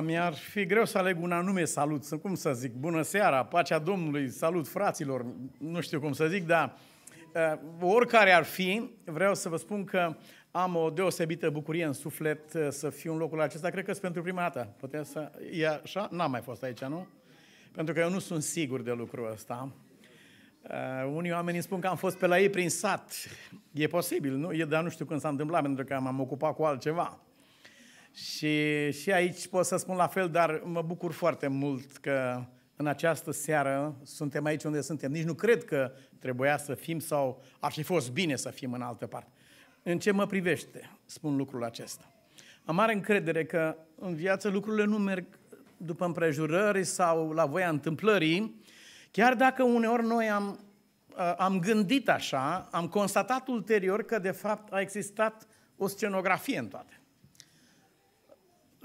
Mi-ar fi greu să aleg un anume salut, să cum să zic, bună seara, pacea Domnului, salut fraților, nu știu cum să zic, dar uh, oricare ar fi, vreau să vă spun că am o deosebită bucurie în suflet uh, să fiu în locul acesta. Cred că sunt pentru prima dată. Putea să... E așa? N-am mai fost aici, nu? Pentru că eu nu sunt sigur de lucrul ăsta. Uh, unii oameni spun că am fost pe la ei prin sat. E posibil, nu? E, dar nu știu când s-a întâmplat, pentru că m-am ocupat cu altceva. Și, și aici pot să spun la fel, dar mă bucur foarte mult că în această seară suntem aici unde suntem. Nici nu cred că trebuia să fim sau ar fi fost bine să fim în altă parte. În ce mă privește, spun lucrul acesta. Am mare încredere că în viață lucrurile nu merg după împrejurări sau la voia întâmplării, chiar dacă uneori noi am, uh, am gândit așa, am constatat ulterior că de fapt a existat o scenografie în toate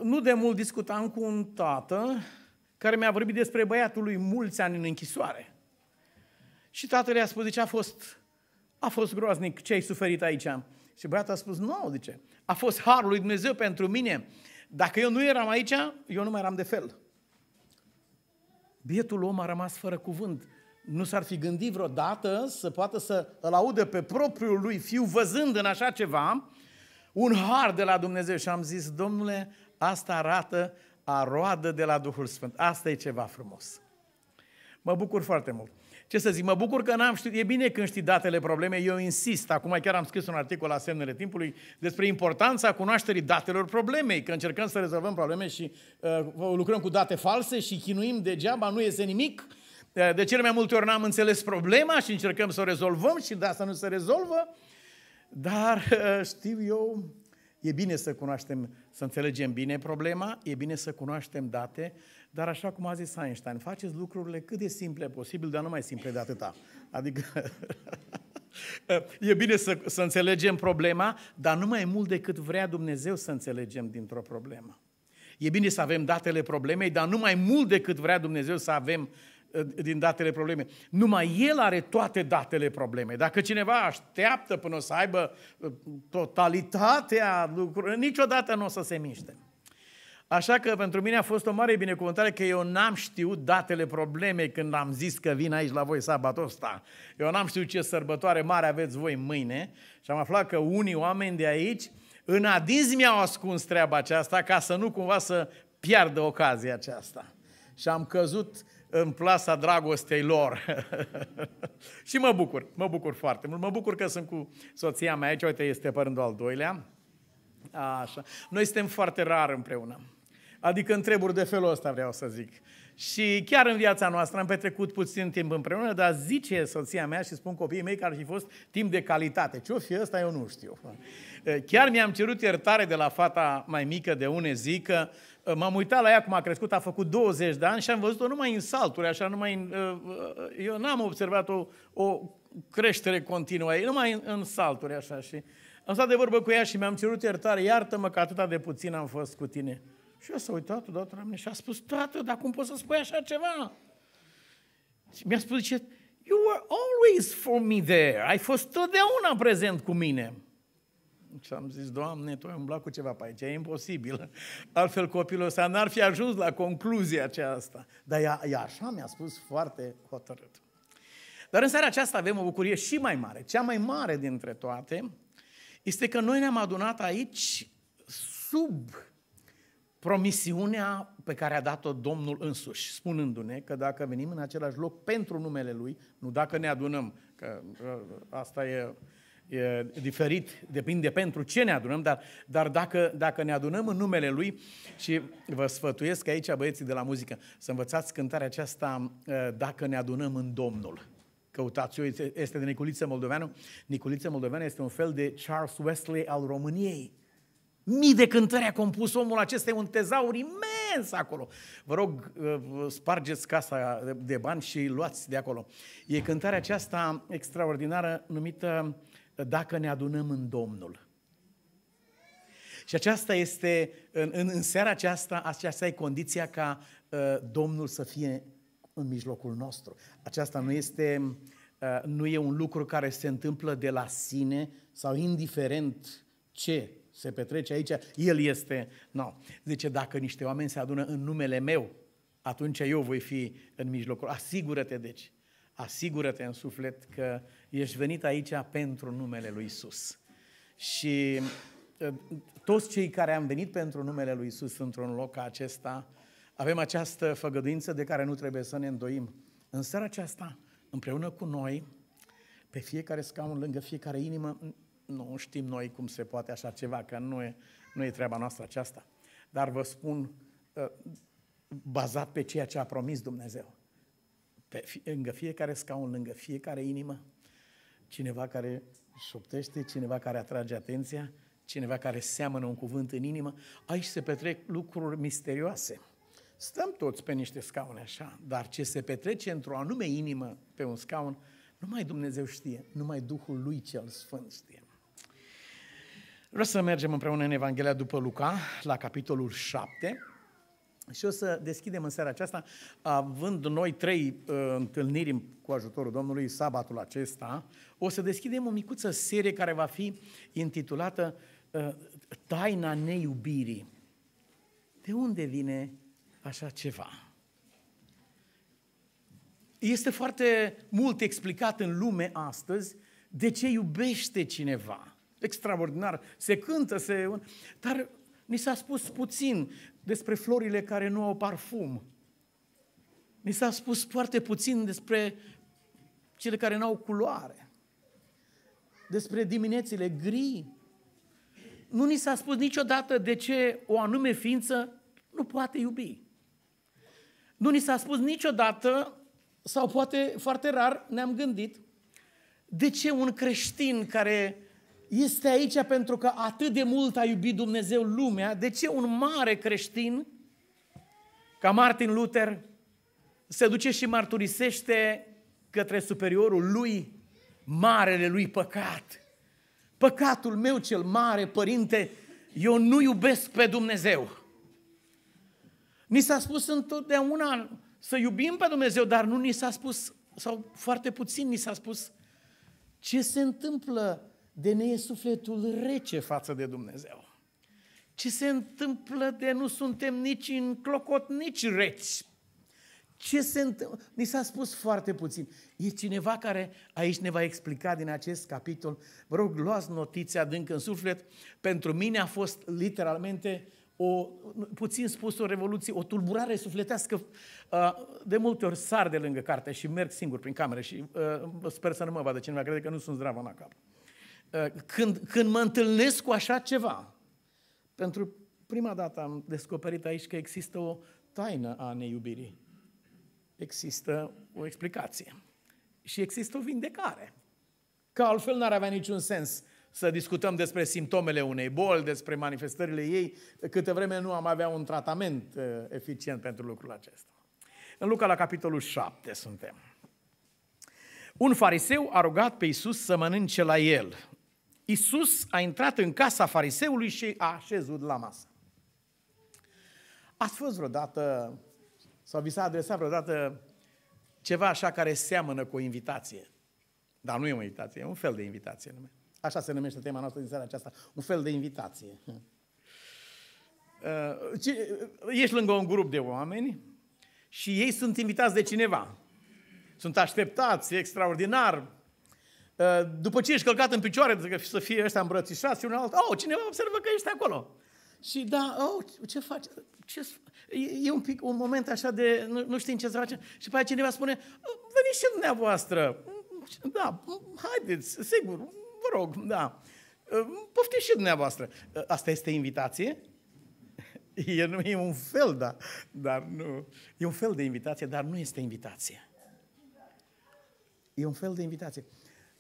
nu de mult discutam cu un tată care mi-a vorbit despre băiatul lui mulți ani în închisoare. Și tatăl i-a spus, zice, deci a fost, a fost groaznic ce ai suferit aici. Și băiatul a spus, nu, zice, a fost harul lui Dumnezeu pentru mine. Dacă eu nu eram aici, eu nu mai eram de fel. Bietul om a rămas fără cuvânt. Nu s-ar fi gândit vreodată să poată să îl audă pe propriul lui fiu văzând în așa ceva un har de la Dumnezeu. Și am zis, domnule, Asta arată a roadă de la Duhul Sfânt. Asta e ceva frumos. Mă bucur foarte mult. Ce să zic, mă bucur că n-am știut, e bine când știi datele problemei, eu insist, acum chiar am scris un articol la semnele timpului despre importanța cunoașterii datelor problemei, că încercăm să rezolvăm probleme și uh, lucrăm cu date false și chinuim degeaba, nu iese nimic, uh, de cele mai multe ori n-am înțeles problema și încercăm să o rezolvăm și de asta nu se rezolvă, dar uh, știu eu, e bine să cunoaștem să înțelegem bine problema, e bine să cunoaștem date, dar așa cum a zis Einstein, faceți lucrurile cât de simple posibil, dar nu mai simple de atâta. Adică e bine să, să înțelegem problema, dar nu mai mult decât vrea Dumnezeu să înțelegem dintr-o problemă. E bine să avem datele problemei, dar nu mai mult decât vrea Dumnezeu să avem Eh, din datele probleme. Numai el are toate datele probleme. Dacă cineva așteaptă până o să aibă eh, totalitatea lucrurilor, niciodată nu o să se miște. Așa că pentru mine a fost o mare binecuvântare că eu n-am știut datele probleme când am zis că vin aici la voi sabatul ăsta. Eu n-am știut ce sărbătoare mare aveți voi mâine și am aflat că unii oameni de aici în adins mi-au ascuns treaba aceasta ca să nu cumva să piardă ocazia aceasta. Și am căzut în plasa dragostei lor. și mă bucur, mă bucur foarte mult. Mă bucur că sunt cu soția mea aici, uite, este părândul al doilea. Așa. Noi suntem foarte rar împreună. Adică întreburi de felul ăsta vreau să zic. Și chiar în viața noastră am petrecut puțin timp împreună, dar zice soția mea și spun copiii mei că ar fi fost timp de calitate. Ce-o fi ăsta, eu nu știu. Chiar mi-am cerut iertare de la fata mai mică de une zi că uh, Ă, m-am uitat la ea cum a crescut, a făcut 20 de ani și am văzut-o numai în salturi, așa, numai în, ă, ă, eu n-am observat o, o creștere continuă, numai în, în salturi, așa. Și am stat de vorbă cu ea și mi-am cerut iertare, iartă-mă că atâta de puțin am fost cu tine. Și eu s-a uitat odată la mine și a spus, tată, dar cum poți să spui așa ceva? Și mi-a spus, zice, you were always for me there. Ai fost totdeauna prezent cu mine. Și am zis, Doamne, Tu ai umblat cu ceva pe aici, e imposibil. Altfel copilul ăsta n-ar fi ajuns la concluzia aceasta. Dar ea, ea așa mi-a spus foarte hotărât. Dar în seara aceasta avem o bucurie și mai mare. Cea mai mare dintre toate este că noi ne-am adunat aici sub promisiunea pe care a dat-o Domnul însuși, spunându-ne că dacă venim în același loc pentru numele Lui, nu dacă ne adunăm, că ă, ă, asta e e diferit, depinde pentru ce ne adunăm, dar, dar dacă, dacă ne adunăm în numele Lui și vă sfătuiesc aici, băieții de la muzică, să învățați cântarea aceasta uh, dacă ne adunăm în Domnul. Căutați-o, este de Niculiță Moldoveanu. Niculiță Moldoveanu este un fel de Charles Wesley al României. Mii de cântări a compus omul acesta, e un tezaur imens acolo. Vă rog, uh, spargeți casa de bani și luați de acolo. E cântarea aceasta extraordinară numită uh, dacă ne adunăm în Domnul. Și aceasta este, în, în, în seara aceasta, aceasta e condiția ca uh, Domnul să fie în mijlocul nostru. Aceasta nu este, uh, nu e un lucru care se întâmplă de la sine sau indiferent ce se petrece aici, El este. No. Zice, dacă niște oameni se adună în numele meu, atunci eu voi fi în mijlocul. Asigură-te, deci, asigură-te în suflet că ești venit aici pentru numele lui Isus. Și ă, toți cei care am venit pentru numele lui Isus într-un loc ca acesta, avem această făgăduință de care nu trebuie să ne îndoim. În seara aceasta, împreună cu noi, pe fiecare scaun, lângă fiecare inimă, nu știm noi cum se poate așa ceva, că nu e, nu e treaba noastră aceasta. Dar vă spun, ă, bazat pe ceea ce a promis Dumnezeu pe, lângă fiecare scaun, lângă fiecare inimă, cineva care șoptește, cineva care atrage atenția, cineva care seamănă un cuvânt în inimă. Aici se petrec lucruri misterioase. Stăm toți pe niște scaune așa, dar ce se petrece într-o anume inimă pe un scaun, numai Dumnezeu știe, numai Duhul Lui cel Sfânt știe. Vreau să mergem împreună în Evanghelia după Luca, la capitolul 7. Și o să deschidem în seara aceasta, având noi trei uh, întâlniri cu ajutorul Domnului sabatul acesta, o să deschidem o micuță serie care va fi intitulată uh, Taina neiubirii. De unde vine așa ceva? Este foarte mult explicat în lume astăzi de ce iubește cineva. Extraordinar, se cântă, se... Dar ni s-a spus puțin despre florile care nu au parfum. Ni s-a spus foarte puțin despre cele care nu au culoare, despre diminețile gri. Nu ni s-a spus niciodată de ce o anume ființă nu poate iubi. Nu ni s-a spus niciodată, sau poate foarte rar ne-am gândit, de ce un creștin care este aici pentru că atât de mult a iubit Dumnezeu lumea, de ce un mare creștin, ca Martin Luther, se duce și mărturisește către superiorul lui marele lui păcat. Păcatul meu cel mare, părinte, eu nu iubesc pe Dumnezeu. Ni s-a spus întotdeauna să iubim pe Dumnezeu, dar nu ni s-a spus, sau foarte puțin ni s-a spus, ce se întâmplă de ne e sufletul rece față de Dumnezeu. Ce se întâmplă de nu suntem nici în clocot, nici reci. Ce se întâmplă? Ni s-a spus foarte puțin. E cineva care aici ne va explica din acest capitol. Vă rog, luați notițe adânc în suflet. Pentru mine a fost literalmente o, puțin spus, o revoluție, o tulburare sufletească. De multe ori sar de lângă carte și merg singur prin cameră și sper să nu mă vadă cineva, crede că nu sunt zdravă în cap. Uh, când, când mă întâlnesc cu așa ceva, pentru prima dată am descoperit aici că există o taină a neiubirii. Există o explicație. Și există o vindecare. Că altfel n-ar avea niciun sens să discutăm despre simptomele unei boli, despre manifestările ei, câte vreme nu am avea un tratament uh, eficient pentru lucrul acesta. În Luca la capitolul 7 suntem. Un fariseu a rugat pe Iisus să mănânce la el. Isus a intrat în casa fariseului și a așezut la masă. Ați fost vreodată, sau vi s-a adresat vreodată ceva așa care seamănă cu o invitație? Dar nu e o invitație, e un fel de invitație. Nume. Așa se numește tema noastră din seara aceasta, un fel de invitație. Uh, ești lângă un grup de oameni și ei sunt invitați de cineva. Sunt așteptați, extraordinar, Uh, după ce ești călcat în picioare, să fie ăștia îmbrățișați și unul alt. oh, cineva observă că ești acolo. Și da, oh, ce faci? Ce... E, e un pic un moment așa de nu, nu știi ce să facem. Și pe aia cineva spune, veniți și dumneavoastră. Da, haideți, sigur, vă rog, da. Uh, poftiți și dumneavoastră. Uh, asta este invitație? E, nu, e un fel, da, dar nu. E un fel de invitație, dar nu este invitație. E un fel de invitație.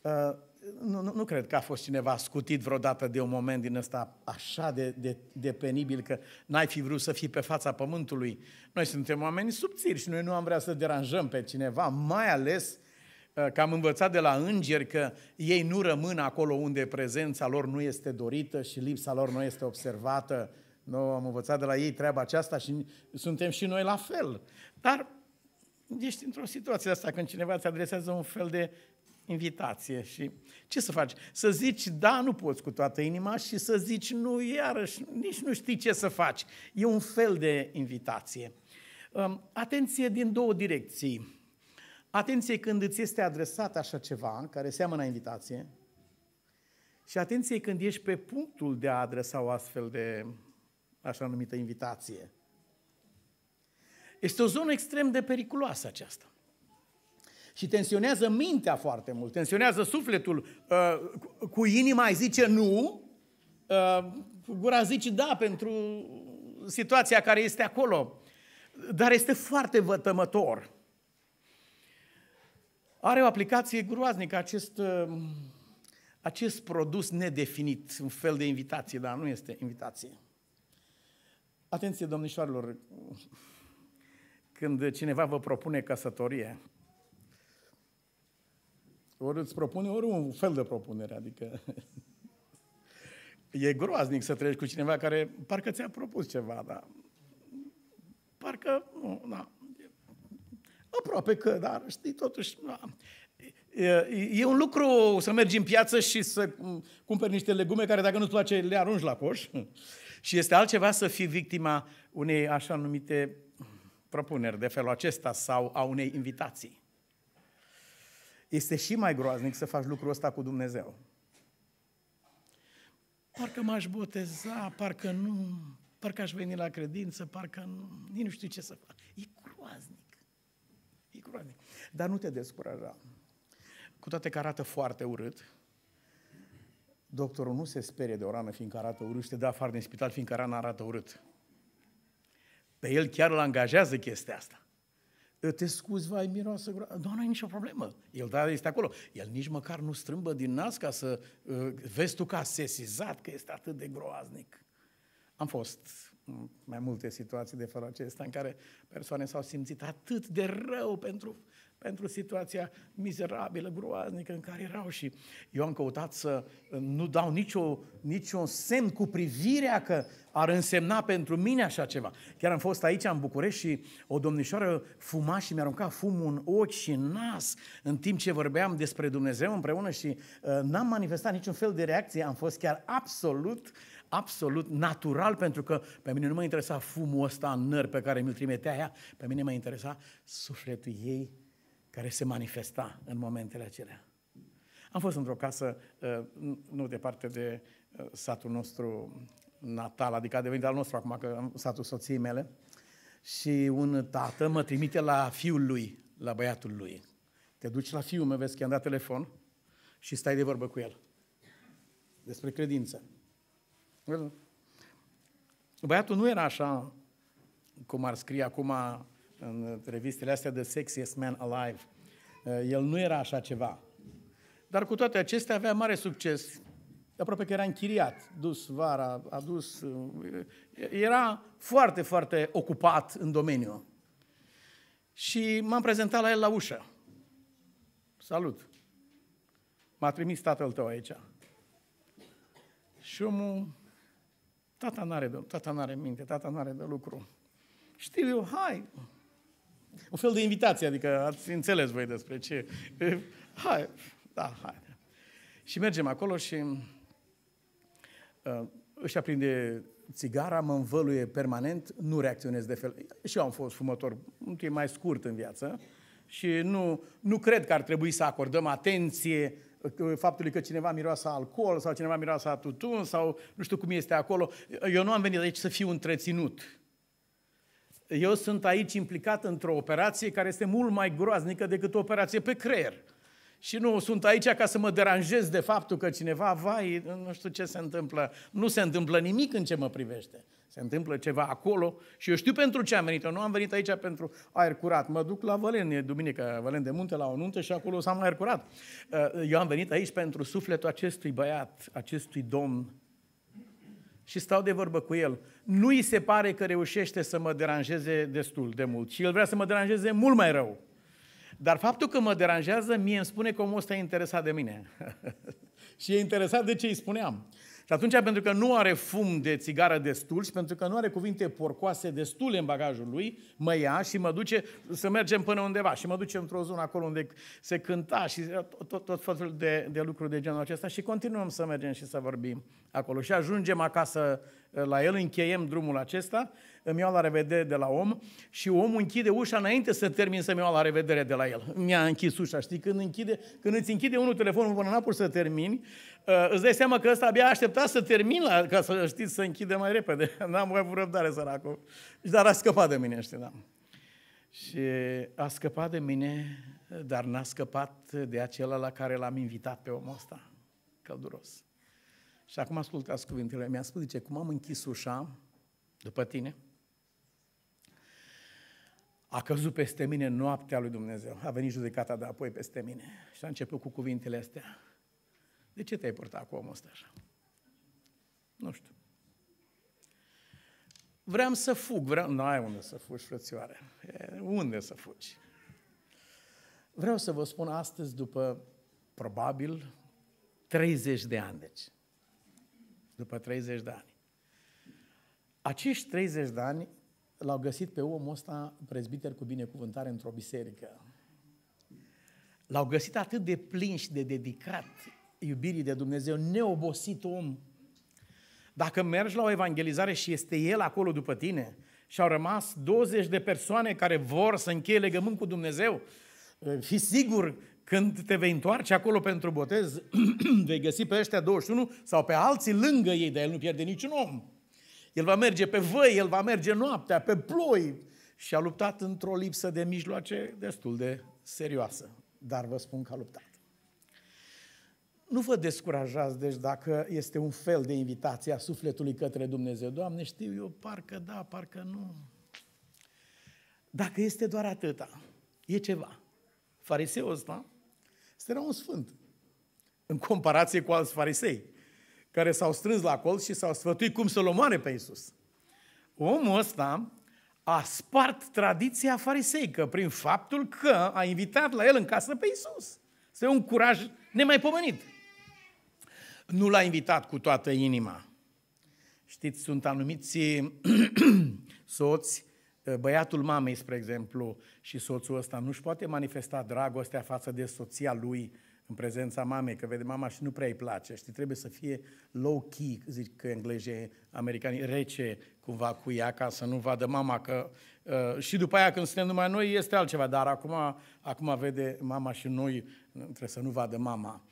Uh, nu, nu, nu cred că a fost cineva scutit vreodată de un moment din ăsta așa de, de, de penibil că n-ai fi vrut să fii pe fața pământului. Noi suntem oameni subțiri și noi nu am vrea să deranjăm pe cineva, mai ales uh, că am învățat de la îngeri că ei nu rămân acolo unde prezența lor nu este dorită și lipsa lor nu este observată. Noi am învățat de la ei treaba aceasta și suntem și noi la fel. Dar ești într-o situație asta când cineva îți adresează un fel de invitație și ce să faci? Să zici da, nu poți cu toată inima și să zici nu, iarăși, nici nu știi ce să faci. E un fel de invitație. Atenție din două direcții. Atenție când îți este adresat așa ceva, care seamănă invitație, și atenție când ești pe punctul de a adresa o astfel de așa numită invitație. Este o zonă extrem de periculoasă aceasta. Și tensionează mintea foarte mult, tensionează sufletul. Uh, cu inima îi zice nu, cu uh, gura zice da pentru situația care este acolo. Dar este foarte vătămător. Are o aplicație groaznică acest, uh, acest produs nedefinit, un fel de invitație, dar nu este invitație. Atenție, domnișoarelor, când cineva vă propune căsătorie, ori îți propune, ori un fel de propunere, adică... e groaznic să treci cu cineva care parcă ți-a propus ceva, dar... Parcă, nu, da. Aproape că, dar știi, totuși, da. E un lucru să mergi în piață și să cumperi niște legume care dacă nu-ți place le arunci la coș. Și este altceva să fii victima unei așa numite propuneri de felul acesta sau a unei invitații. Este și mai groaznic să faci lucrul ăsta cu Dumnezeu. Parcă m-aș boteza, parcă nu, parcă aș veni la credință, parcă nu, nici nu știu ce să fac. E groaznic. E groaznic. Dar nu te descuraja. Cu toate că arată foarte urât, doctorul nu se sperie de o rană fiindcă arată urât și te dă afară din spital fiindcă rana arată urât. Pe el chiar îl angajează chestia asta. Ă, te scuzi, vai, miroasă groază. Nu, nu ai nicio problemă. El da, este acolo. El nici măcar nu strâmbă din nas ca să uh, vezi tu că a sesizat că este atât de groaznic. Am fost mai multe situații de felul acesta în care persoane s-au simțit atât de rău pentru pentru situația mizerabilă, groaznică în care erau și eu am căutat să uh, nu dau nicio, niciun semn cu privirea că ar însemna pentru mine așa ceva. Chiar am fost aici în București și o domnișoară fuma și mi-a aruncat fumul în ochi și în nas în timp ce vorbeam despre Dumnezeu împreună și uh, n-am manifestat niciun fel de reacție, am fost chiar absolut absolut natural, pentru că pe mine nu mă interesa fumul ăsta în nări pe care mi-l trimitea ea, pe mine mă interesa sufletul ei care se manifesta în momentele acelea. Am fost într-o casă uh, nu departe de uh, satul nostru natal, adică a devenit al nostru acum, că am satul soției mele, și un tată mă trimite la fiul lui, la băiatul lui. Te duci la fiul meu, vezi că i-am dat telefon și stai de vorbă cu el. Despre credință. Băiatul nu era așa cum ar scrie acum în revistele astea de Sexiest Man Alive. Eh, el nu era așa ceva. Dar cu toate acestea avea mare succes. Aproape că era închiriat, dus vara, a dus... Eh, era foarte, foarte ocupat în domeniu. Și m-am prezentat la el la ușă. Salut! M-a trimis tatăl tău aici. Și omul, tata n-are, de, tata n-are minte, tata n-are de lucru. Știu eu, hai, un fel de invitație, adică ați înțeles voi despre ce. Hai, da, hai. Și mergem acolo și uh, își aprinde țigara, mă învăluie permanent, nu reacționez de fel. Și eu am fost fumător, un timp mai scurt în viață și nu, nu cred că ar trebui să acordăm atenție uh, faptului că cineva miroase alcool sau cineva miroase tutun sau nu știu cum este acolo. Eu nu am venit aici să fiu întreținut eu sunt aici implicat într-o operație care este mult mai groaznică decât o operație pe creier. Și nu sunt aici ca să mă deranjez de faptul că cineva, vai, nu știu ce se întâmplă. Nu se întâmplă nimic în ce mă privește. Se întâmplă ceva acolo și eu știu pentru ce am venit. Eu nu am venit aici pentru aer curat. Mă duc la Valen, e duminică, Valen de Munte, la o nuntă și acolo s am aer curat. Uh, eu am venit aici pentru sufletul acestui băiat, acestui domn și stau de vorbă cu el. Nu îi se pare că reușește să mă deranjeze destul de mult și el vrea să mă deranjeze mult mai rău. Dar faptul că mă deranjează, mie îmi spune că omul ăsta e interesat de mine. și e interesat de ce îi spuneam. Și atunci, pentru că nu are fum de țigară destul și pentru că nu are cuvinte porcoase destule în bagajul lui, mă ia și mă duce să mergem până undeva. Și mă duce într-o zonă acolo unde se cânta și tot, tot, tot felul de, de lucruri de genul acesta și continuăm să mergem și să vorbim acolo. Și ajungem acasă la el, încheiem drumul acesta îmi iau la revedere de la om și omul închide ușa înainte să termin să-mi iau la revedere de la el. Mi-a închis ușa, știi? Când, închide, când îți închide unul telefonul până n să termini, uh, îți dai seama că ăsta abia aștepta să termin la, ca să știți să închide mai repede. N-am mai avut răbdare, săracul. Dar a scăpat de mine, știi, da. Și a scăpat de mine, dar n-a scăpat de acela la care l-am invitat pe omul ăsta. Călduros. Și acum ascultați cuvintele. Mi-a spus, zice, cum am închis ușa după tine, a căzut peste mine noaptea lui Dumnezeu. A venit judecata de apoi peste mine. Și a început cu cuvintele astea. De ce te-ai purtat cu omul ăsta așa? Nu știu. Vreau să fug, vreau... Nu ai unde să fugi, frățioare. E, unde să fugi? Vreau să vă spun astăzi, după probabil 30 de ani, deci. După 30 de ani. Acești 30 de ani l-au găsit pe omul ăsta prezbiter cu binecuvântare într-o biserică. L-au găsit atât de plin și de dedicat iubirii de Dumnezeu, neobosit om. Dacă mergi la o evangelizare și este el acolo după tine și au rămas 20 de persoane care vor să încheie legământ cu Dumnezeu, fi sigur când te vei întoarce acolo pentru botez, vei găsi pe ăștia 21 sau pe alții lângă ei, dar el nu pierde niciun om. El va merge pe văi, el va merge noaptea, pe ploi. Și a luptat într-o lipsă de mijloace destul de serioasă. Dar vă spun că a luptat. Nu vă descurajați, deci, dacă este un fel de invitație a sufletului către Dumnezeu. Doamne, știu eu, parcă da, parcă nu. Dacă este doar atâta, e ceva. Fariseul ăsta, este era un sfânt în comparație cu alți farisei care s-au strâns la colț și s-au sfătuit cum să-L omoare pe Iisus. Omul ăsta a spart tradiția fariseică prin faptul că a invitat la el în casă pe Iisus. Este un curaj nemaipomenit. Nu l-a invitat cu toată inima. Știți, sunt anumiți soți, băiatul mamei, spre exemplu, și soțul ăsta nu-și poate manifesta dragostea față de soția lui în prezența mamei, că vede mama și nu prea îi place, știi, trebuie să fie low-key, zic că englezii, americani, rece cumva cu ea, ca să nu vadă mama că... Uh, și după aia când suntem numai noi este altceva, dar acum, acum vede mama și noi, trebuie să nu vadă mama.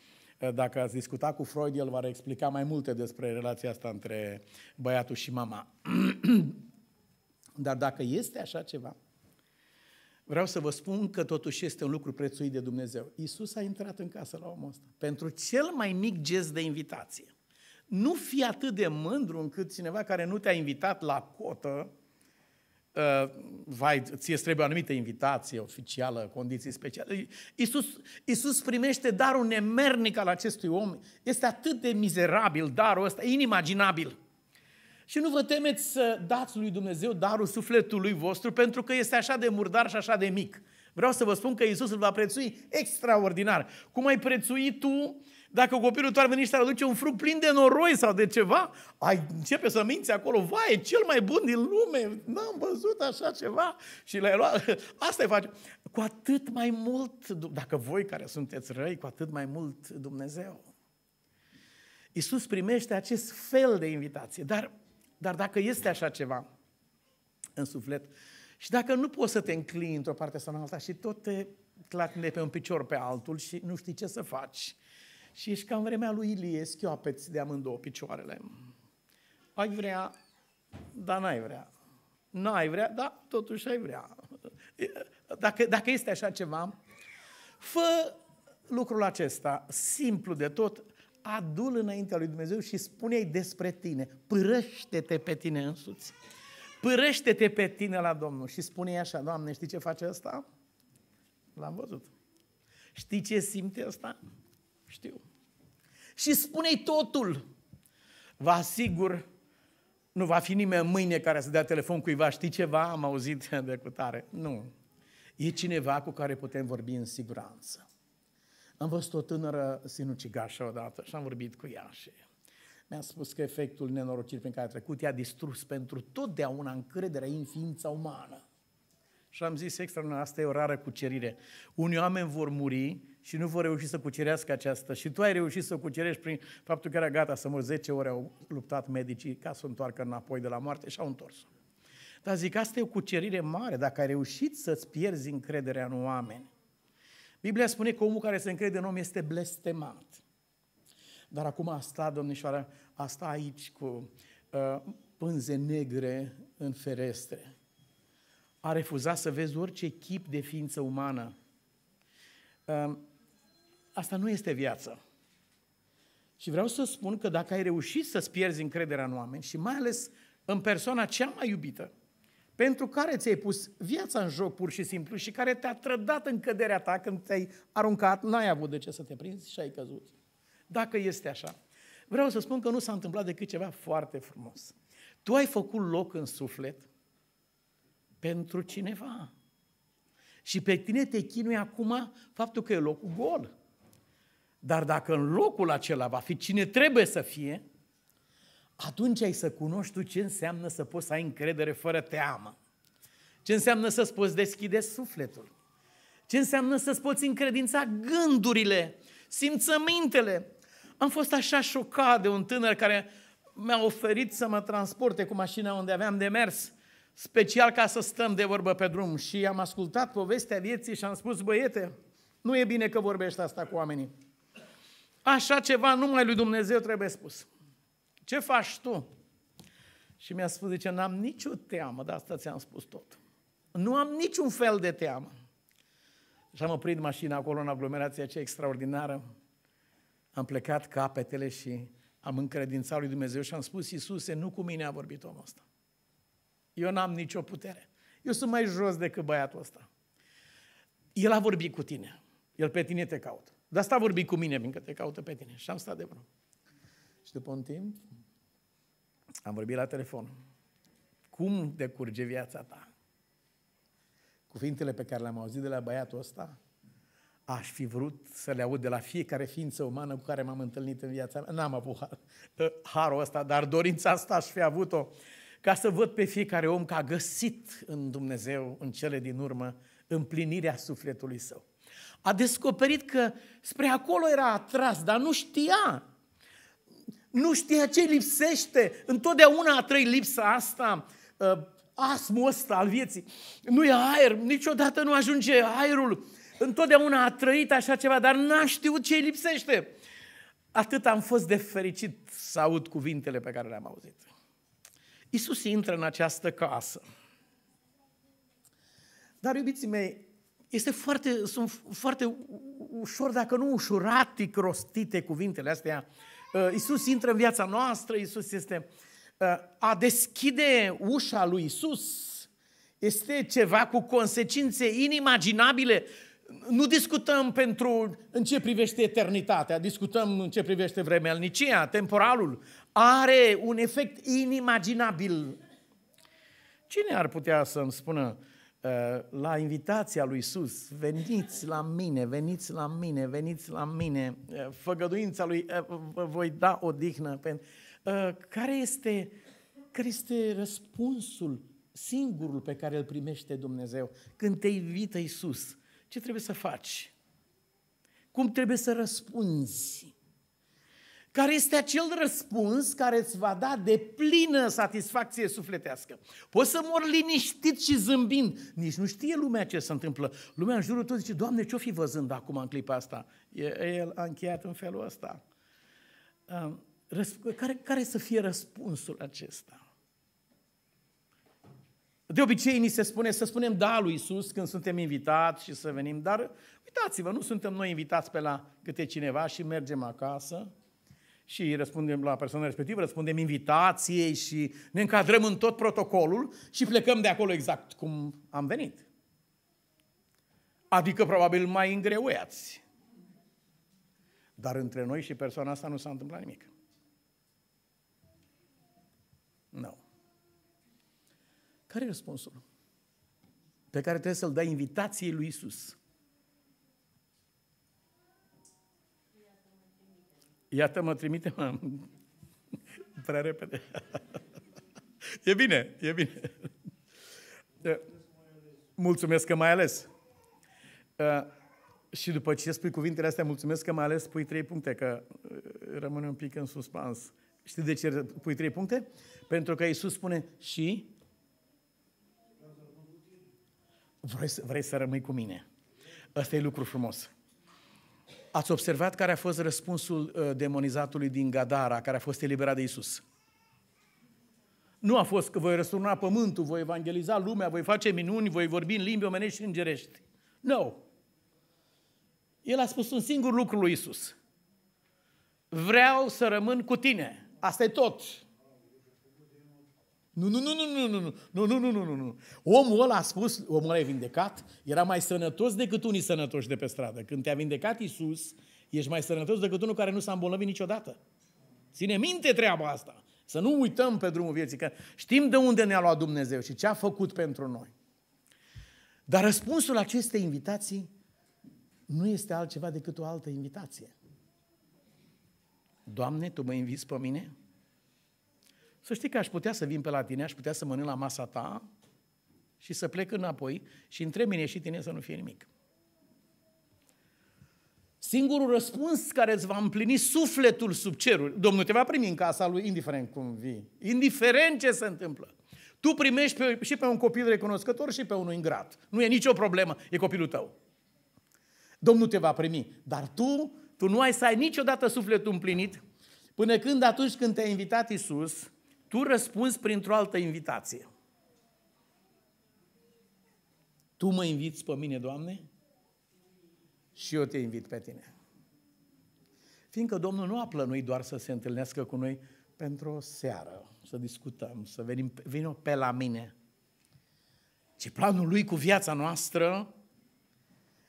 Uh, dacă ați discutat cu Freud, el va explica mai multe despre relația asta între băiatul și mama. dar dacă este așa ceva, Vreau să vă spun că totuși este un lucru prețuit de Dumnezeu. Isus a intrat în casă la omul ăsta pentru cel mai mic gest de invitație. Nu fi atât de mândru încât cineva care nu te-a invitat la cotă, uh, vai, ție trebuie o anumită invitație oficială, condiții speciale. Iisus Iisus primește darul nemernic al acestui om. Este atât de mizerabil darul ăsta, inimaginabil. Și nu vă temeți să dați lui Dumnezeu darul sufletului vostru, pentru că este așa de murdar și așa de mic. Vreau să vă spun că Isus îl va prețui extraordinar. Cum ai prețui tu dacă copilul tău ar veni și ar aduce un fruct plin de noroi sau de ceva, ai începe să minți acolo, vai, e cel mai bun din lume, n-am văzut așa ceva. Și l-ai luat, asta e face. Cu atât mai mult, dacă voi care sunteți răi, cu atât mai mult Dumnezeu. Iisus primește acest fel de invitație, dar dar dacă este așa ceva în suflet și dacă nu poți să te înclini într-o parte sau în alta și tot te clatine pe un picior pe altul și nu știi ce să faci, și ești ca în vremea lui Ilie, schioapeți de amândouă picioarele. Ai vrea, dar n-ai vrea. N-ai vrea, dar totuși ai vrea. Dacă, dacă este așa ceva, fă lucrul acesta simplu de tot, adul înaintea lui Dumnezeu și spune-i despre tine, pârăște-te pe tine însuți. Pârăște-te pe tine la Domnul și spune-i așa, Doamne, știi ce face asta? L-am văzut. Știi ce simte asta? Știu. Și spune-i totul. Vă asigur, nu va fi nimeni mâine care să dea telefon cuiva, știi ceva, am auzit de cutare. Nu. E cineva cu care putem vorbi în siguranță. Am văzut o tânără sinucigașă odată și am vorbit cu ea și mi-a spus că efectul nenorocirii prin care a trecut i-a distrus pentru totdeauna încrederea în ființa umană. Și am zis extraordinar, asta e o rară cucerire. Unii oameni vor muri și nu vor reuși să cucerească aceasta. Și tu ai reușit să o cucerești prin faptul că era gata să mor 10 ore, au luptat medicii ca să o întoarcă înapoi de la moarte și au întors-o. Dar zic, asta e o cucerire mare, dacă ai reușit să-ți pierzi încrederea în oameni Biblia spune că omul care se încrede în om este blestemat. Dar acum a stat, domnișoara, a stat aici cu uh, pânze negre în ferestre. A refuzat să vezi orice chip de ființă umană. Uh, asta nu este viață. Și vreau să spun că dacă ai reușit să-ți pierzi încrederea în oameni și mai ales în persoana cea mai iubită, pentru care ți-ai pus viața în joc pur și simplu și care te-a trădat în căderea ta când te-ai aruncat, n-ai avut de ce să te prinzi și ai căzut. Dacă este așa, vreau să spun că nu s-a întâmplat decât ceva foarte frumos. Tu ai făcut loc în suflet pentru cineva. Și pe tine te chinui acum faptul că e locul gol. Dar dacă în locul acela va fi cine trebuie să fie, atunci ai să cunoști tu ce înseamnă să poți să ai încredere fără teamă. Ce înseamnă să-ți poți deschide sufletul. Ce înseamnă să-ți poți încredința gândurile, simțămintele. Am fost așa șocat de un tânăr care mi-a oferit să mă transporte cu mașina unde aveam de mers, special ca să stăm de vorbă pe drum. Și am ascultat povestea vieții și am spus, băiete, nu e bine că vorbești asta cu oamenii. Așa ceva numai lui Dumnezeu trebuie spus ce faci tu? Și mi-a spus, zice, n-am nicio teamă, dar asta ți-am spus tot. Nu am niciun fel de teamă. Și am oprit mașina acolo în aglomerația aceea extraordinară. Am plecat capetele și am încredințat lui Dumnezeu și am spus, Iisuse, nu cu mine a vorbit omul ăsta. Eu n-am nicio putere. Eu sunt mai jos decât băiatul ăsta. El a vorbit cu tine. El pe tine te caută. Dar asta a vorbit cu mine, fiindcă te caută pe tine. Și am stat de vreo. Și după un timp, am vorbit la telefon. Cum decurge viața ta? Cuvintele pe care le-am auzit de la băiatul ăsta, aș fi vrut să le aud de la fiecare ființă umană cu care m-am întâlnit în viața mea. N-am avut har, harul ăsta, dar dorința asta aș fi avut-o ca să văd pe fiecare om că a găsit în Dumnezeu, în cele din urmă, împlinirea sufletului său. A descoperit că spre acolo era atras, dar nu știa nu știa ce lipsește. Întotdeauna a trăit lipsa asta, uh, asmul ăsta al vieții. Nu e aer, niciodată nu ajunge aerul. Întotdeauna a trăit așa ceva, dar n-a știut ce îi lipsește. Atât am fost de fericit să aud cuvintele pe care le-am auzit. Isus intră în această casă. Dar, iubiții mei, este foarte, sunt foarte ușor, dacă nu ușuratic, rostite cuvintele astea Uh, Isus intră în viața noastră, Isus este... Uh, a deschide ușa lui Isus este ceva cu consecințe inimaginabile. Nu discutăm pentru în ce privește eternitatea, discutăm în ce privește vremelnicia, temporalul. Are un efect inimaginabil. Cine ar putea să-mi spună Uh, la invitația lui Isus, veniți la mine, veniți la mine, veniți la mine, uh, făgăduința lui, uh, vă voi da o dihnă. Care este, care este răspunsul singurul pe care îl primește Dumnezeu când te invită Isus? Ce trebuie să faci? Cum trebuie să răspunzi? care este acel răspuns care îți va da de plină satisfacție sufletească. Poți să mor liniștit și zâmbind. Nici nu știe lumea ce se întâmplă. Lumea în jurul tău zice, Doamne, ce-o fi văzând acum în clipa asta? El a încheiat în felul ăsta. Care, care să fie răspunsul acesta? De obicei ni se spune să spunem da lui Isus când suntem invitați și să venim, dar uitați-vă, nu suntem noi invitați pe la câte cineva și mergem acasă și răspundem la persoana respectivă, răspundem invitației și ne încadrăm în tot protocolul și plecăm de acolo exact cum am venit. Adică probabil mai îngreuiați. Dar între noi și persoana asta nu s-a întâmplat nimic. Nu. Care e răspunsul? Pe care trebuie să-l dai invitației lui Isus. Iată, mă trimite, mă, prea repede. e bine, e bine. Mulțumesc că mai ales. Și după ce spui cuvintele astea, mulțumesc că mai ales pui trei puncte, că rămâne un pic în suspans. Știi de ce pui trei puncte? Pentru că Iisus spune și vrei să, vrei să rămâi cu mine. Ăsta e lucru frumos. Ați observat care a fost răspunsul uh, demonizatului din Gadara, care a fost eliberat de Isus. Nu a fost că voi răsturna pământul, voi evangeliza lumea, voi face minuni, voi vorbi în limbi omenești și îngerești. Nu. No. El a spus un singur lucru lui Isus. Vreau să rămân cu tine. Asta e tot. Nu, nu, nu, nu, nu, nu, nu, nu, nu, nu, nu, nu. Omul ăla a spus, omul ăla e vindecat, era mai sănătos decât unii sănătoși de pe stradă. Când te-a vindecat Isus, ești mai sănătos decât unul care nu s-a îmbolnăvit niciodată. Ține minte treaba asta. Să nu uităm pe drumul vieții, că știm de unde ne-a luat Dumnezeu și ce a făcut pentru noi. Dar răspunsul acestei invitații nu este altceva decât o altă invitație. Doamne, Tu mă inviți pe mine? Să știi că aș putea să vin pe la tine, aș putea să mănânc la masa ta și să plec înapoi și între mine și tine să nu fie nimic. Singurul răspuns care îți va împlini sufletul sub cerul, Domnul te va primi în casa lui, indiferent cum vii, indiferent ce se întâmplă. Tu primești pe, și pe un copil recunoscător și pe unul ingrat. Nu e nicio problemă, e copilul tău. Domnul te va primi, dar tu, tu nu ai să ai niciodată sufletul împlinit până când atunci când te-a invitat Isus, tu răspunzi printr-o altă invitație. Tu mă inviți pe mine, Doamne, și eu te invit pe tine. Fiindcă Domnul nu a plănuit doar să se întâlnească cu noi pentru o seară, să discutăm, să venim, vină pe la mine, ci planul lui cu viața noastră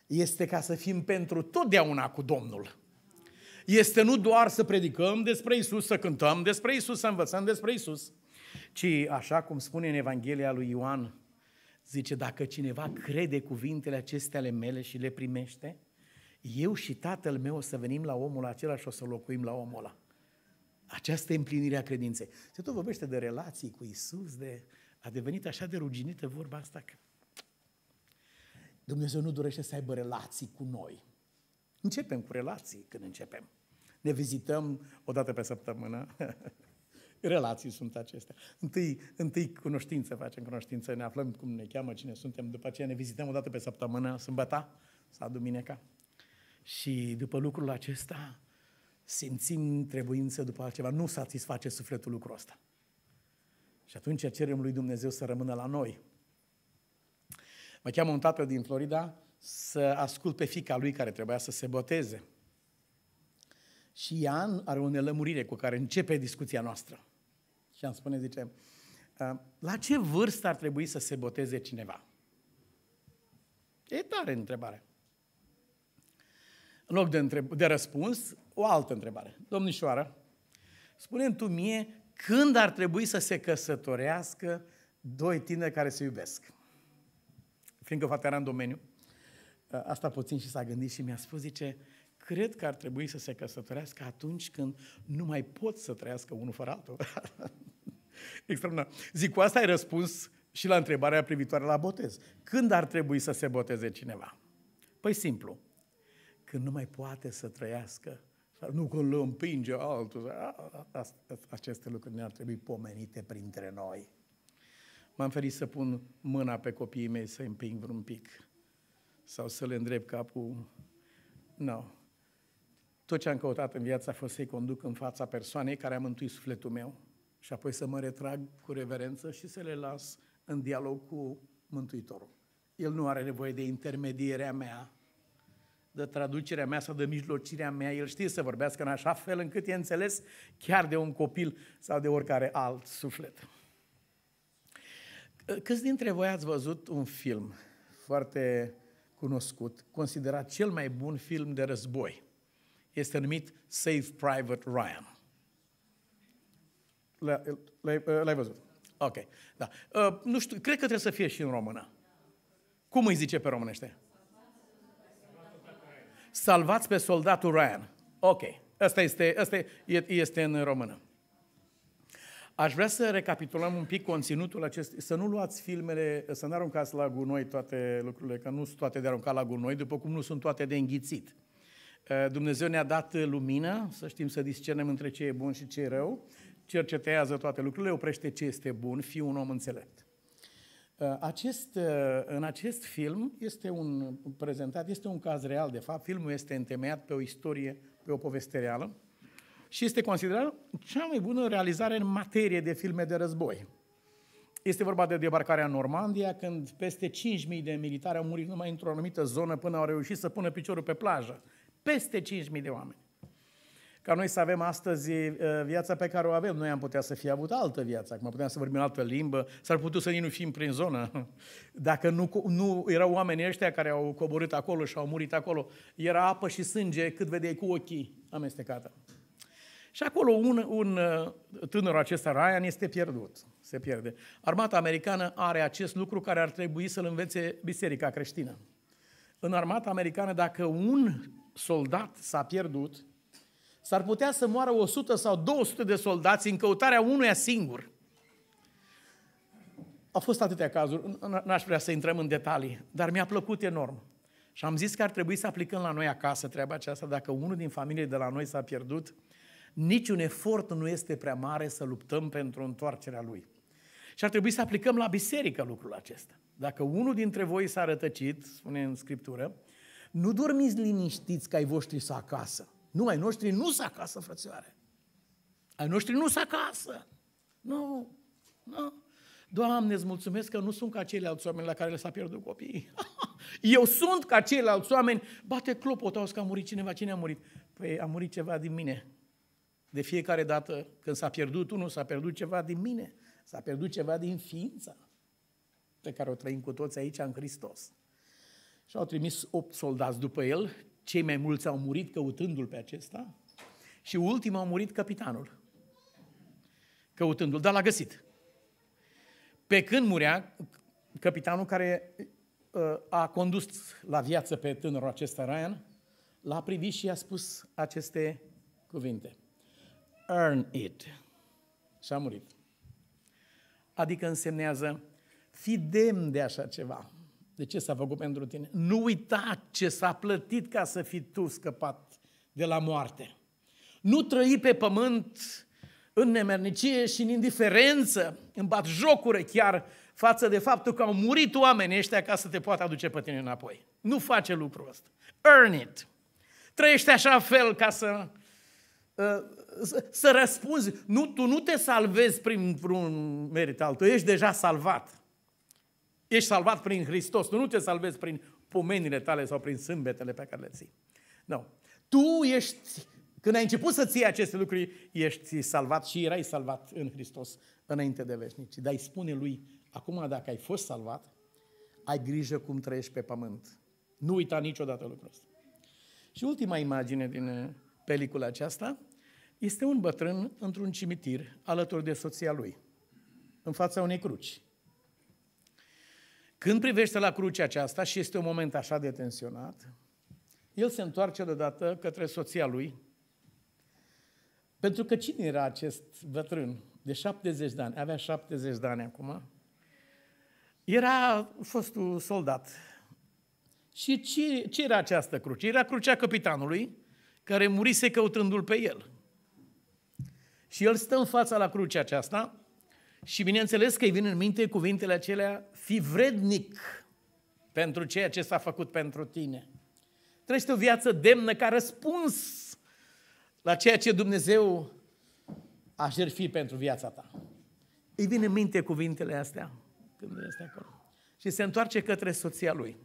este ca să fim pentru totdeauna cu Domnul este nu doar să predicăm despre Isus, să cântăm despre Isus, să învățăm despre Isus, ci așa cum spune în Evanghelia lui Ioan, zice, dacă cineva crede cuvintele acestea ale mele și le primește, eu și tatăl meu o să venim la omul acela și o să locuim la omul ăla. Această împlinire a credinței. Se tot vorbește de relații cu Isus, de... a devenit așa de ruginită vorba asta că Dumnezeu nu dorește să aibă relații cu noi. Începem cu relații când începem ne vizităm o dată pe săptămână. Relații sunt acestea. Întâi, întâi cunoștință facem cunoștință, ne aflăm cum ne cheamă, cine suntem, după aceea ne vizităm o dată pe săptămână, sâmbăta sau duminica. Și după lucrul acesta simțim trebuință după altceva. Nu satisface sufletul lucrul ăsta. Și atunci cerem lui Dumnezeu să rămână la noi. Mă cheamă un tată din Florida să ascult pe fica lui care trebuia să se boteze. Și Ian are o nelămurire cu care începe discuția noastră. Și am spune, zice, la ce vârstă ar trebui să se boteze cineva? E tare întrebare. În loc de, întreb- de răspuns, o altă întrebare. Domnișoară, spune tu mie când ar trebui să se căsătorească doi tineri care se iubesc? Fiindcă fata era în domeniu, asta puțin și s-a gândit și mi-a spus, zice, uh, cred că ar trebui să se căsătorească atunci când nu mai pot să trăiască unul fără altul. Extraordinar. Zic, cu asta ai răspuns și la întrebarea privitoare la botez. Când ar trebui să se boteze cineva? Păi simplu. Când nu mai poate să trăiască nu când îl împinge altul. Aceste lucruri ne-ar trebui pomenite printre noi. M-am ferit să pun mâna pe copiii mei să împing vreun pic sau să le îndrept capul. Nu. No. Tot ce am căutat în viață a fost să-i conduc în fața persoanei care a mântuit sufletul meu și apoi să mă retrag cu reverență și să le las în dialog cu Mântuitorul. El nu are nevoie de intermedierea mea, de traducerea mea sau de mijlocirea mea. El știe să vorbească în așa fel încât e înțeles chiar de un copil sau de oricare alt suflet. Ă, câți dintre voi ați văzut un film foarte cunoscut, considerat cel mai bun film de război? este numit Save Private Ryan. L-ai văzut? Ok, da. Uh, nu știu, cred că trebuie să fie și în română. Cum îi zice pe românește? Salvați pe soldatul Ryan. Ok, asta este, asta este în română. Aș vrea să recapitulăm un pic conținutul acestui, să nu luați filmele, să nu aruncați la gunoi toate lucrurile, că nu sunt toate de aruncat la gunoi, după cum nu sunt toate de înghițit. Eh, Dumnezeu ne-a dat lumină, să știm să discernem între ce e bun și ce e rău, cercetează toate lucrurile, oprește ce este bun, fi un om înțelept. Eh, acest, eh, în acest film este un prezentat, este un caz real, de fapt. Filmul este întemeiat pe o istorie, pe o poveste reală și este considerat cea mai bună realizare în materie de filme de război. Este vorba de debarcarea în Normandia, când peste 5.000 de militari au murit numai într-o anumită zonă până au reușit să pună piciorul pe plajă peste 5.000 de oameni. Ca noi să avem astăzi eh, viața pe care o avem. Noi am putea să fie avut altă viață, acum puteam să vorbim altă limbă, s-ar putea să nu fim prin zonă. Dacă nu, nu erau oamenii ăștia care au coborât acolo și au murit acolo, era apă și sânge cât vedeai cu ochii amestecată. Și acolo un, un eh, tânăr acesta, Ryan, este pierdut. Se pierde. Armata americană are acest lucru care ar trebui să-l învețe biserica creștină în armata americană, dacă un soldat s-a pierdut, s-ar putea să moară 100 sau 200 de soldați în căutarea unuia singur. Au fost atâtea cazuri, n-aș vrea să intrăm în detalii, dar mi-a plăcut enorm. Și am zis că ar trebui să aplicăm la noi acasă treaba aceasta. Dacă unul din familie de la noi s-a pierdut, niciun efort nu este prea mare să luptăm pentru întoarcerea lui. Și ar trebui să aplicăm la biserică lucrul acesta. Dacă unul dintre voi s-a rătăcit, spune în Scriptură, nu dormiți liniștiți că ai voștri să acasă. Nu, ai noștri nu să acasă, frățioare. Ai noștri nu să acasă. Nu, nu. Doamne, îți mulțumesc că nu sunt ca ceilalți oameni la care le s-a pierdut copiii. Eu sunt ca ceilalți oameni. Bate clopot, auzi că a murit cineva. Cine a murit? Păi a murit ceva din mine. De fiecare dată când s-a pierdut unul, s-a pierdut ceva din mine. S-a pierdut ceva din ființa pe care o trăim cu toți aici în Hristos. Și au trimis opt soldați după el, cei mai mulți au murit căutându-l pe acesta și ultimul a murit capitanul căutându-l, dar l-a găsit. Pe când murea, capitanul care uh, a condus la viață pe tânărul acesta, Ryan, l-a privit și i-a spus aceste cuvinte. Earn it. Și a murit. Adică însemnează Fii demn de așa ceva. De ce s-a făcut pentru tine? Nu uita ce s-a plătit ca să fii tu scăpat de la moarte. Nu trăi pe pământ în nemernicie și în indiferență, în jocură chiar față de faptul că au murit oamenii ăștia ca să te poată aduce pe tine înapoi. Nu face lucrul ăsta. Earn it. Trăiește așa fel ca să, ă, să, să răspunzi. Nu, tu nu te salvezi prin vreun merit al tău, ești deja salvat. Ești salvat prin Hristos. Tu nu te salvezi prin pomenile tale sau prin sâmbetele pe care le ții. Nu. No. Tu ești, când ai început să ții aceste lucruri, ești salvat și erai salvat în Hristos înainte de veșnici. Dar îi spune lui, acum dacă ai fost salvat, ai grijă cum trăiești pe pământ. Nu uita niciodată lucrul ăsta. Și ultima imagine din uh, pelicula aceasta este un bătrân într-un cimitir alături de soția lui, în fața unei cruci. Când privește la crucea aceasta și este un moment așa de tensionat, el se întoarce deodată către soția lui, pentru că cine era acest bătrân de 70 de ani? Avea 70 de ani acum. Era fost un soldat. Și ce, ce era această cruce? Era crucea capitanului, care murise căutându-l pe el. Și el stă în fața la crucea aceasta și bineînțeles că îi vin în minte cuvintele acelea, fi vrednic pentru ceea ce s-a făcut pentru tine. Trăiește o viață demnă ca răspuns la ceea ce Dumnezeu a fi pentru viața ta. Îi vin în minte cuvintele astea când este acolo. Și se întoarce către soția lui.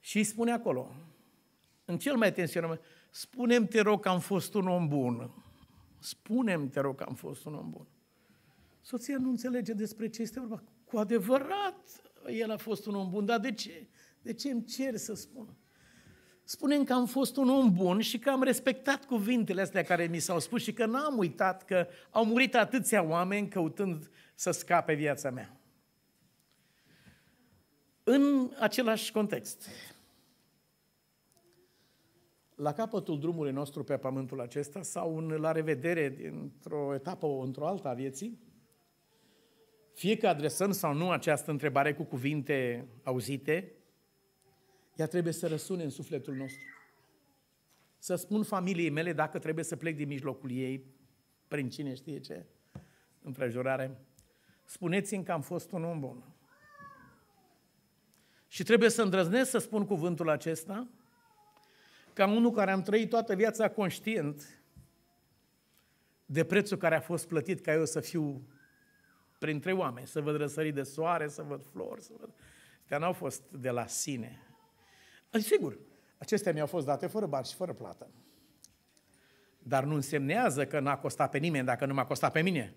Și îi spune acolo, în cel mai tensionat, spune-mi te rog că am fost un om bun spunem te rog, că am fost un om bun. Soția nu înțelege despre ce este vorba. Cu adevărat, el a fost un om bun, dar de ce? De ce îmi cer să spun? Spunem că am fost un om bun și că am respectat cuvintele astea care mi s-au spus și că n-am uitat că au murit atâția oameni căutând să scape viața mea. În același context, la capătul drumului nostru pe pământul acesta sau în la revedere într-o etapă, într-o alta a vieții, fie că adresăm sau nu această întrebare cu cuvinte auzite, ea trebuie să răsune în sufletul nostru. Să spun familiei mele dacă trebuie să plec din mijlocul ei, prin cine știe ce împrejurare, spuneți-mi că am fost un om bun. Și trebuie să îndrăznesc să spun cuvântul acesta, ca unul care am trăit toată viața conștient de prețul care a fost plătit ca eu să fiu printre oameni, să văd răsări de soare, să văd flori, să văd... Că n-au fost de la sine. Sigur, acestea mi-au fost date fără bani și fără plată. Dar nu însemnează că n-a costat pe nimeni dacă nu m-a costat pe mine.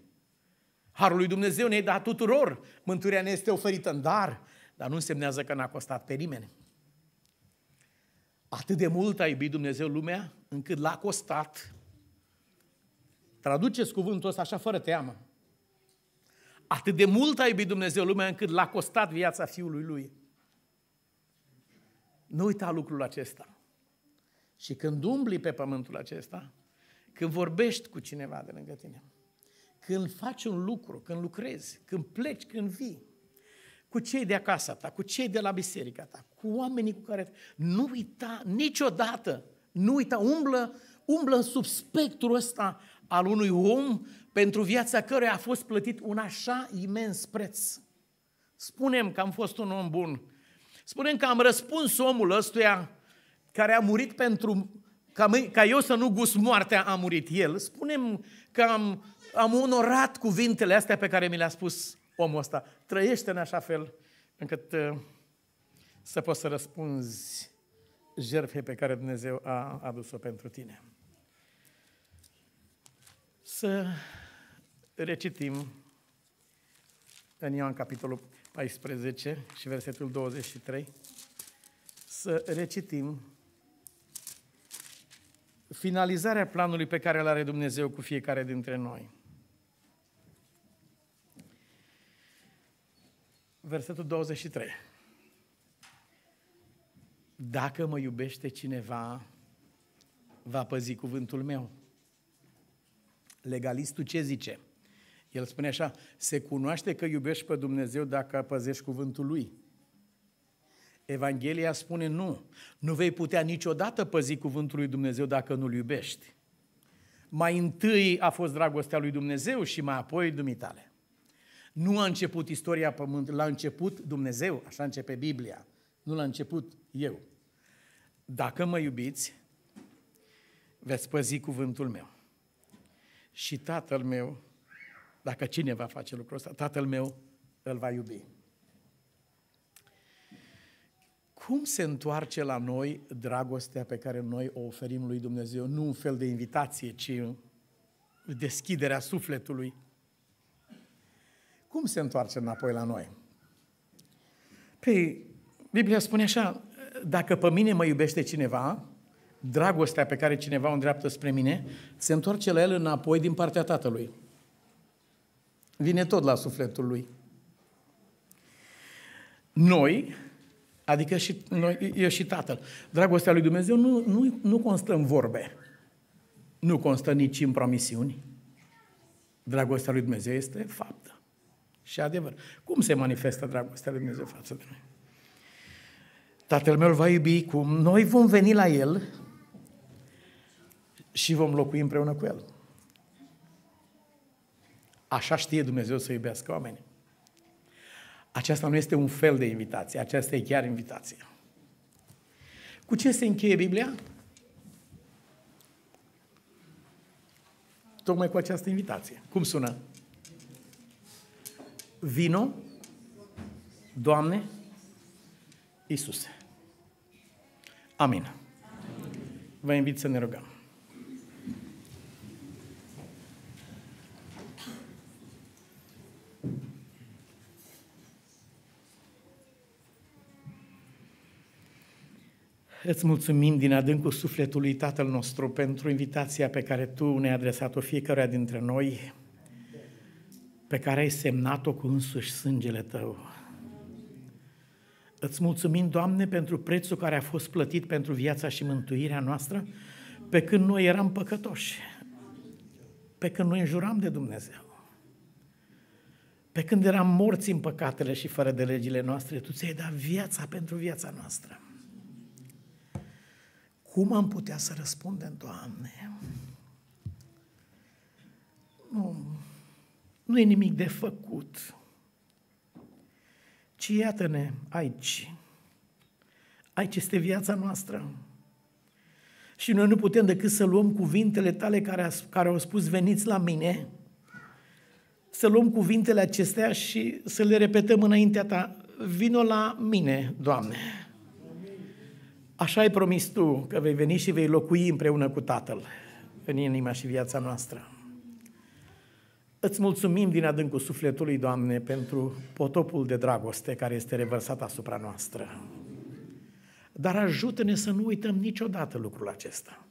Harul lui Dumnezeu ne-e dat tuturor. Mântuirea ne este oferită în dar, dar nu însemnează că n-a costat pe nimeni. Atât de mult a iubit Dumnezeu lumea, încât l-a costat. Traduceți cuvântul ăsta așa fără teamă. Atât de mult a iubit Dumnezeu lumea, încât l-a costat viața Fiului Lui. Nu uita lucrul acesta. Și când umbli pe pământul acesta, când vorbești cu cineva de lângă tine, când faci un lucru, când lucrezi, când pleci, când vii, cu cei de acasă ta, cu cei de la biserica ta, cu oamenii cu care... Nu uita niciodată, nu uita, umblă, umblă sub spectrul ăsta al unui om pentru viața căruia a fost plătit un așa imens preț. Spunem că am fost un om bun. Spunem că am răspuns omul ăstuia care a murit pentru ca, ca eu să nu gust moartea, a murit el. Spunem că am, am onorat cuvintele astea pe care mi le-a spus omul ăsta. Trăiește în așa fel încât uh, să poți să răspunzi jertfei pe care Dumnezeu a adus-o pentru tine. Să recitim în Ioan capitolul 14 și versetul 23, să recitim finalizarea planului pe care îl are Dumnezeu cu fiecare dintre noi. versetul 23. Dacă mă iubește cineva, va păzi cuvântul meu. Legalistul ce zice? El spune așa, se cunoaște că iubești pe Dumnezeu dacă păzești cuvântul Lui. Evanghelia spune nu, nu vei putea niciodată păzi cuvântul lui Dumnezeu dacă nu-L iubești. Mai întâi a fost dragostea lui Dumnezeu și mai apoi dumitale. Nu a început istoria l la început Dumnezeu, așa începe Biblia, nu l-a început eu. Dacă mă iubiți, veți păzi cuvântul meu. Și tatăl meu, dacă cineva face lucrul ăsta, tatăl meu îl va iubi. Cum se întoarce la noi dragostea pe care noi o oferim lui Dumnezeu? Nu un fel de invitație, ci deschiderea sufletului cum se întoarce înapoi la noi? Păi, Biblia spune așa, dacă pe mine mă iubește cineva, dragostea pe care cineva o îndreaptă spre mine, se întoarce la el înapoi din partea tatălui. Vine tot la sufletul lui. Noi, adică și noi, eu și tatăl, dragostea lui Dumnezeu nu, nu, nu constă în vorbe. Nu constă nici în promisiuni. Dragostea lui Dumnezeu este faptă și adevăr. Cum se manifestă dragostea lui Dumnezeu față de noi? Tatăl meu îl va iubi cum noi vom veni la el și vom locui împreună cu el. Așa știe Dumnezeu să iubească oamenii. Aceasta nu este un fel de invitație, aceasta e chiar invitație. Cu ce se încheie Biblia? Tocmai cu această invitație. Cum sună? Vino, Doamne, Iisuse. Amin. Vă invit să ne rugăm. Îți mulțumim din adâncul sufletului Tatăl nostru pentru invitația pe care Tu ne-ai adresat-o fiecăruia dintre noi pe care ai semnat-o cu însuși sângele tău. Îți mulțumim, Doamne, pentru prețul care a fost plătit pentru viața și mântuirea noastră, pe când noi eram păcătoși, pe când noi înjuram de Dumnezeu, pe când eram morți în păcatele și fără de legile noastre, Tu ți-ai dat viața pentru viața noastră. Cum am putea să răspundem, Doamne? Nu, nu e nimic de făcut, ci iată-ne aici. Aici este viața noastră. Și noi nu putem decât să luăm cuvintele tale care, a, care au spus veniți la mine, să luăm cuvintele acestea și să le repetăm înaintea ta. Vino la mine, Doamne. Așa ai promis Tu că vei veni și vei locui împreună cu Tatăl în inima și viața noastră. Îți mulțumim din adâncul sufletului, Doamne, pentru potopul de dragoste care este revărsat asupra noastră. Dar ajută-ne să nu uităm niciodată lucrul acesta.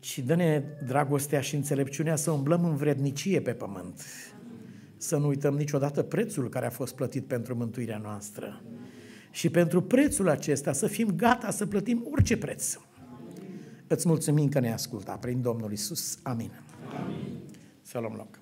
Și dă-ne dragostea și înțelepciunea să umblăm în vrednicie pe pământ. Să nu uităm niciodată prețul care a fost plătit pentru mântuirea noastră. Și pentru prețul acesta să fim gata să plătim orice preț. Îți mulțumim că ne-ai ascultat prin Domnul Isus. Amin. Amin. Shalom Lock.